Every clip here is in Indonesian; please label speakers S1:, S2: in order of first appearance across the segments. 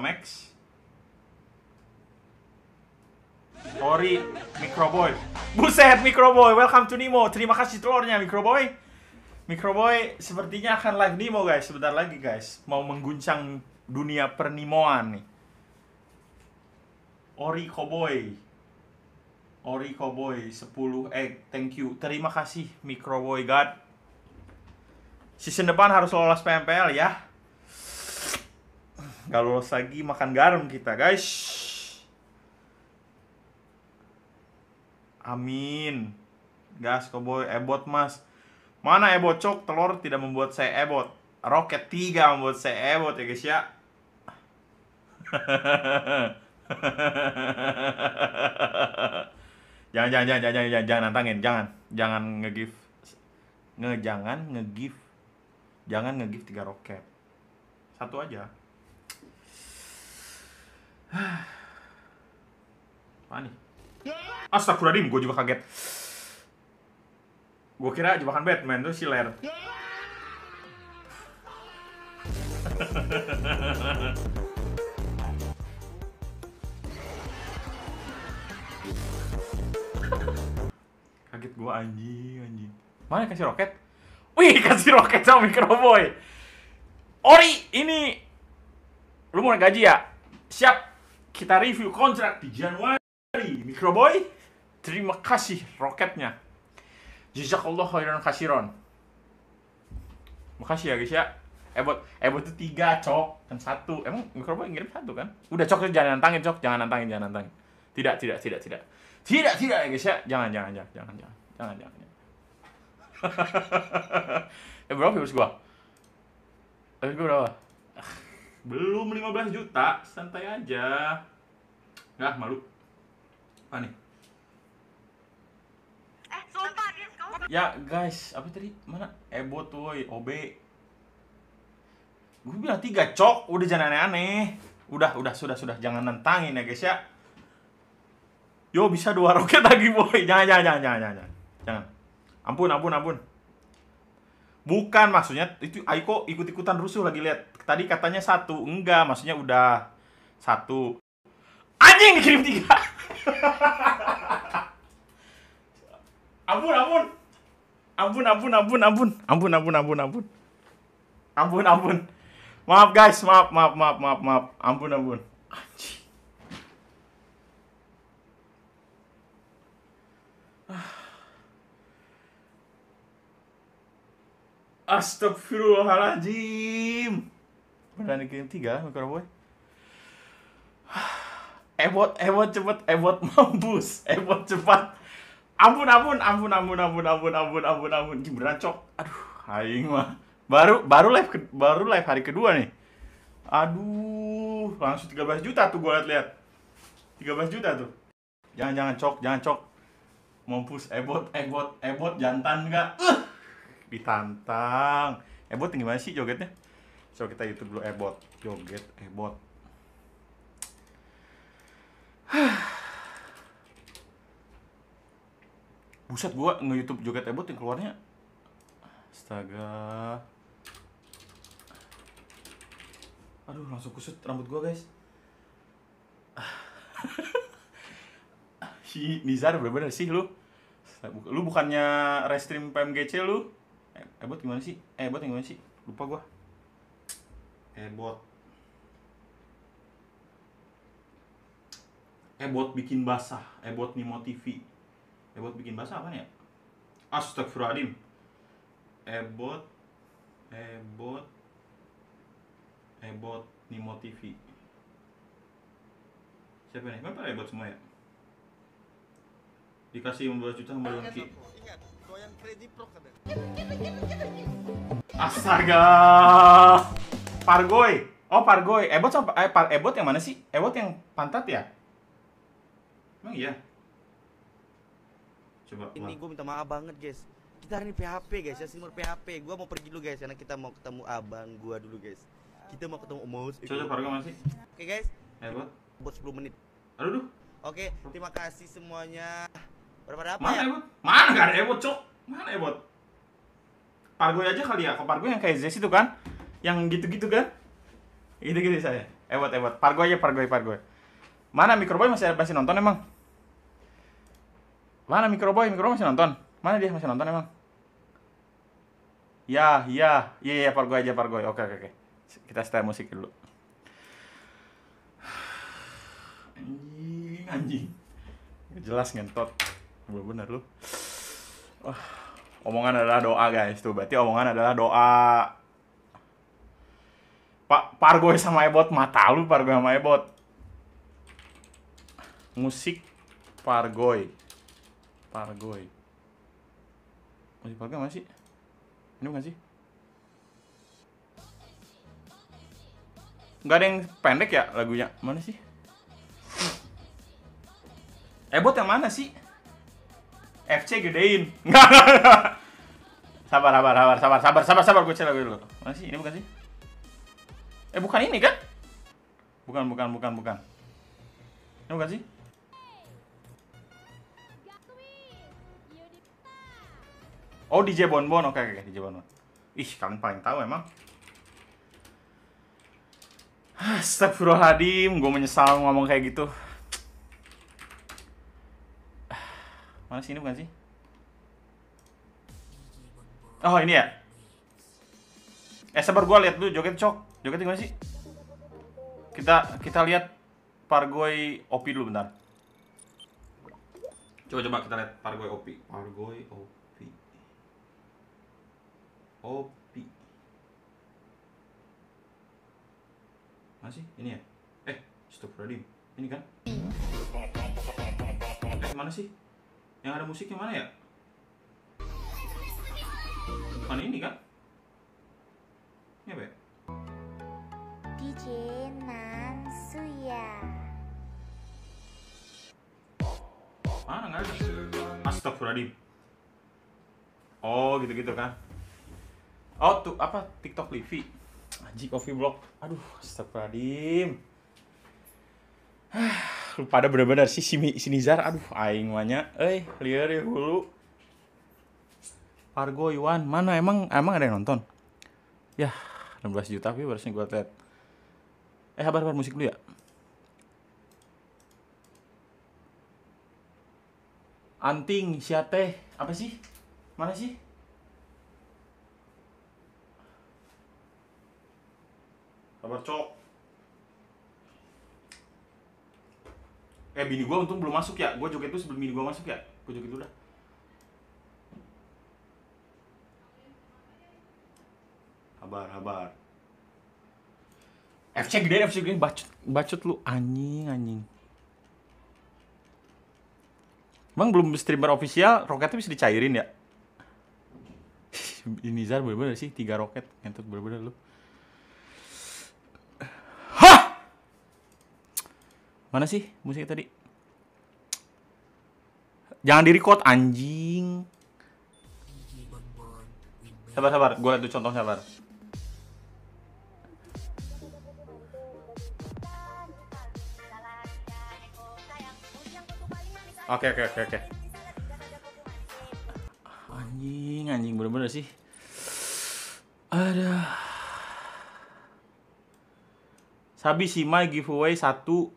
S1: Max? Ori Microboy Buset Microboy Welcome to Nemo Terima kasih telurnya Microboy Microboy sepertinya akan live Nemo guys Sebentar lagi guys Mau mengguncang dunia pernimoan nih Ori Cowboy Ori Cowboy 10 egg Thank you Terima kasih Microboy God Season depan harus lolos PMPL ya kalau lolos lagi makan garam kita guys amin gas cowboy ebot mas mana ebot cok telur tidak membuat saya ebot roket 3 membuat saya ebot ya guys ya jangan jangan jangan jangan jangan jangan nantangin jangan jangan ngegive nge jangan ngegive jangan ngegive tiga roket satu aja Apaan nih? Astagfirullahaladzim, gue juga kaget. Gue kira jebakan Batman tuh si Lair. kaget gue anjing, anjing. Mana kasih roket? Wih, kasih roket sama Microboy. Ori, ini lu mau gaji ya? Siap, kita review kontrak di Januari. Microboy, terima kasih roketnya. Jazakallah khairan kasiron. Makasih ya guys ya. Ebot, Ebot itu tiga cok kan satu. Emang Microboy ngirim satu kan? Udah cok jangan nantangin cok, jangan nantangin, jangan nantangin. Tidak, tidak, tidak, tidak. Tidak, tidak ya guys ya. Jangan, jangan, jangan, jangan, jangan, jangan, jangan. jangan. eh berapa viewers gua? Eh, gua berapa? belum 15 juta santai aja nggak malu apa nih eh sumpah dia ya guys apa tadi mana ebo tuh ob gue bilang tiga cok udah jangan aneh-aneh udah udah sudah sudah jangan nentangin ya guys ya yo bisa dua roket lagi boy jangan jangan jangan jangan jangan, jangan. ampun ampun ampun Bukan maksudnya itu Aiko ikut-ikutan rusuh lagi lihat. Tadi katanya satu, enggak maksudnya udah satu. Anjing dikirim tiga. ampun, ampun. Ampun, ampun, ampun, ampun. Ampun, ampun, ampun, ampun. Ampun, ampun. Maaf guys, maaf, maaf, maaf, maaf, maaf. Ampun, ampun. Anjing. Astagfirullahaladzim. Berani kirim tiga boy. Ebot, ebot cepet, ebot mampus, ebot cepat. Ampun, ampun, ampun, ampun, ampun, ampun, ampun, ampun, ampun. Gimana cok? Aduh, aing mah. Baru baru live baru live hari kedua nih. Aduh, langsung 13 juta tuh gue liat-liat. lihat 13 juta tuh. Jangan jangan cok, jangan cok. Mampus ebot, ebot, ebot jantan enggak ditantang ebot gimana sih jogetnya coba kita youtube dulu ebot joget ebot buset gua nge youtube joget ebot yang keluarnya astaga aduh langsung kusut rambut gua guys si Nizar bener-bener sih lu lu bukannya restream PMGC lu Eh, ebot gimana sih eh, ebot yang gimana sih lupa gua ebot ebot bikin basah ebot nimo tv ebot bikin basah apa ya astagfirullahaladzim ebot ebot ebot nimo tv siapa nih kenapa ebot semua ya dikasih 15 juta sama Don Astaga. Pargoy. Oh, Pargoy. Ebot sama eh, par, Ebot yang mana sih? Ebot yang pantat ya? Emang iya. Coba. Ini gue minta maaf banget, guys. Kita hari ini PHP, guys. Ya, Simur PHP. Gue mau pergi dulu, guys. Karena kita mau ketemu abang gue dulu, guys. Kita mau ketemu Mouse. Coba Pargoy masih. Oke, okay, guys. Ebot. Buat 10 menit. Aduh, duh. Oke, terima kasih semuanya. Berapa apa Mana ya? Ebot? Mana gak ada Ebot, Cok? mana ya bot Pargo aja kali ya, ke Pargo yang kayak Zes itu kan, yang gitu-gitu kan, gitu-gitu ya, saya. Ebot Ebot, Pargo aja Pargo Pargo. Mana Microboy masih masih nonton emang? Mana Microboy? Microboy masih nonton? Mana dia masih nonton emang? Ya, ya, iya, ya Pargo aja Pargo. Oke, oke, oke. Kita setel musik dulu. Anjing, anjing. Jelas ngentot. Bener-bener lu. Wah, omongan adalah doa guys tuh. Berarti omongan adalah doa. Pak Pargoy sama Ebot mata lu Pargoy sama Ebot. Musik Pargoy. Pargoy. Musik Pargoy masih? Ini bukan sih? Gak ada yang pendek ya lagunya? Mana sih? Ebot yang mana sih? FC gedein. sabar, sabar, sabar, sabar, sabar, sabar, sabar. Gue cek dulu. Mana sih? Ini bukan sih? Eh, bukan ini kan? Bukan, bukan, bukan, bukan. Ini bukan sih? Oh, DJ Bonbon. Oke, okay, oke, okay, DJ Bonbon. Ih, kalian paling tahu emang. Astagfirullahaladzim, gue menyesal ngomong kayak gitu. Mana sini bukan sih? Oh ini ya? Eh sabar gua lihat dulu joget cok Joget gimana sih? Kita kita lihat Pargoy Opi dulu bentar Coba coba kita lihat Pargoy Opi Pargoy Opi Opi masih Ini ya? Eh, stop ready Ini kan? Eh, mana sih? Yang ada musik yang mana ya? Bukan ini kan? Ini apa ya? DJ Nansuya Mana nggak ada? Astagfirullahaladzim Oh gitu-gitu kan Oh tuh apa TikTok Livi Anjing coffee block Aduh astagfirullahaladzim pada bener-bener sih si Sinizar aduh aing banyak eh liar ya hulu argo Iwan mana emang emang ada yang nonton ya 16 juta view barusan gue liat eh kabar kabar musik dulu ya Anting, Siate, apa sih? Mana sih? Kabar cok. eh bini gue untung belum masuk ya gue joget tuh sebelum bini gue masuk ya gue joget dulu dah habar habar FC gede FC gede bacot bacot lu anjing anjing Emang belum streamer official, roketnya bisa dicairin ya? Ini Zar bener-bener sih, tiga roket, ngentut bener-bener lu. Mana sih musik tadi? Jangan di record anjing. Sabar sabar, gue liat tuh contoh sabar. Oke okay, oke okay, oke okay, oke. Anjing anjing bener-bener sih. Ada. Sabi Sima giveaway satu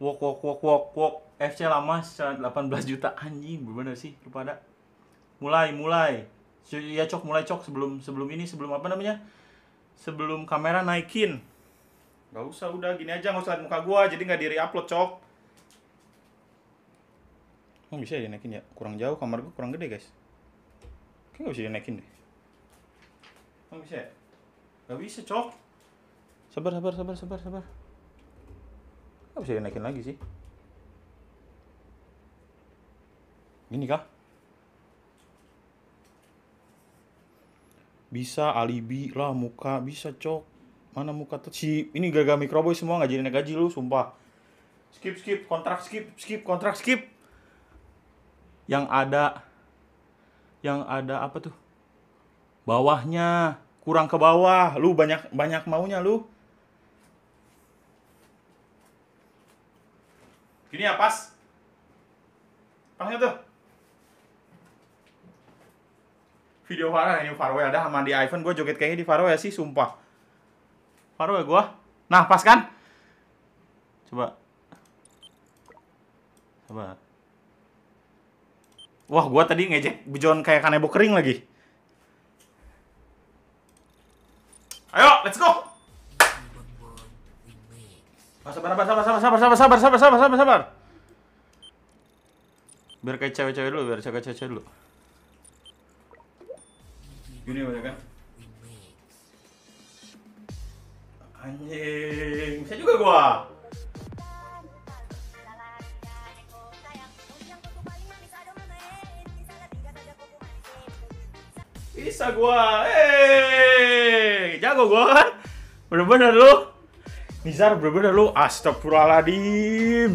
S1: wok wok wok wok wok FC lama 18 juta anjing gimana sih lu pada mulai mulai ya cok mulai cok sebelum sebelum ini sebelum apa namanya sebelum kamera naikin nggak usah udah gini aja nggak usah liat muka gua jadi nggak diri upload cok. Oh bisa ya naikin ya kurang jauh kamar gua kurang gede guys. Kayaknya nggak bisa dinaikin deh. Oh bisa ya? Gak bisa cok. Sabar sabar sabar sabar sabar. Nggak bisa dinaikin lagi sih. Gini kah? Bisa alibi lah muka, bisa cok. Mana muka tuh si ini gara-gara mikroboy semua nggak jadi naik gaji lu sumpah. Skip skip kontrak skip skip kontrak skip. Yang ada yang ada apa tuh? Bawahnya kurang ke bawah. Lu banyak banyak maunya lu. Gini ya, pas. Pasnya tuh. Video Farwell, ini Farwell dah sama di iPhone gue joget kayaknya di Farwell ya sih sumpah. Farwell ya gue. Nah, pas kan? Coba. Coba. Wah, gue tadi ngejek John kayak kanebo kering lagi. Ayo, let's go! Sabar, sabar, sabar, sabar, sabar, sabar, sabar, sabar, sabar, sabar. Biar kayak cewek-cewek dulu, biar cewek-cewek dulu. Gini aja kan? Anjing, bisa juga gua. Bisa gua. Eh, hey, jago gua kan? Bener-bener lu. Nizar bener-bener lu astagfirullahaladzim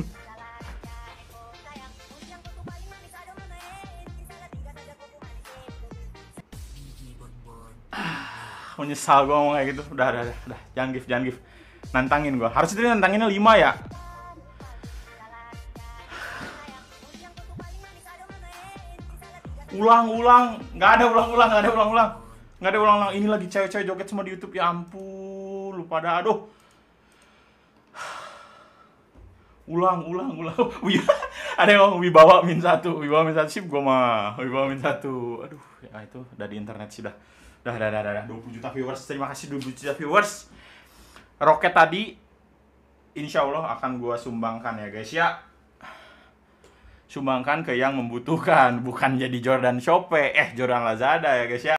S1: menyesal ah, gue ngomong kayak gitu udah udah udah, udah. jangan gif, jangan gif. nantangin gue harusnya tadi nantanginnya 5 ya ulang-ulang nggak ada ulang-ulang nggak ada ulang-ulang nggak ada ulang-ulang ini lagi cewek-cewek joget semua di YouTube ya ampun lu pada aduh ulang ulang ulang ada yang ngomong wibawa min satu wibawa min satu sip gue mah wibawa min satu aduh ya itu udah di internet sih dah dah dah dah dah dua puluh juta viewers terima kasih dua puluh juta viewers roket tadi insya Allah akan gue sumbangkan ya guys ya sumbangkan ke yang membutuhkan bukan jadi Jordan Shope eh Jordan Lazada ya guys ya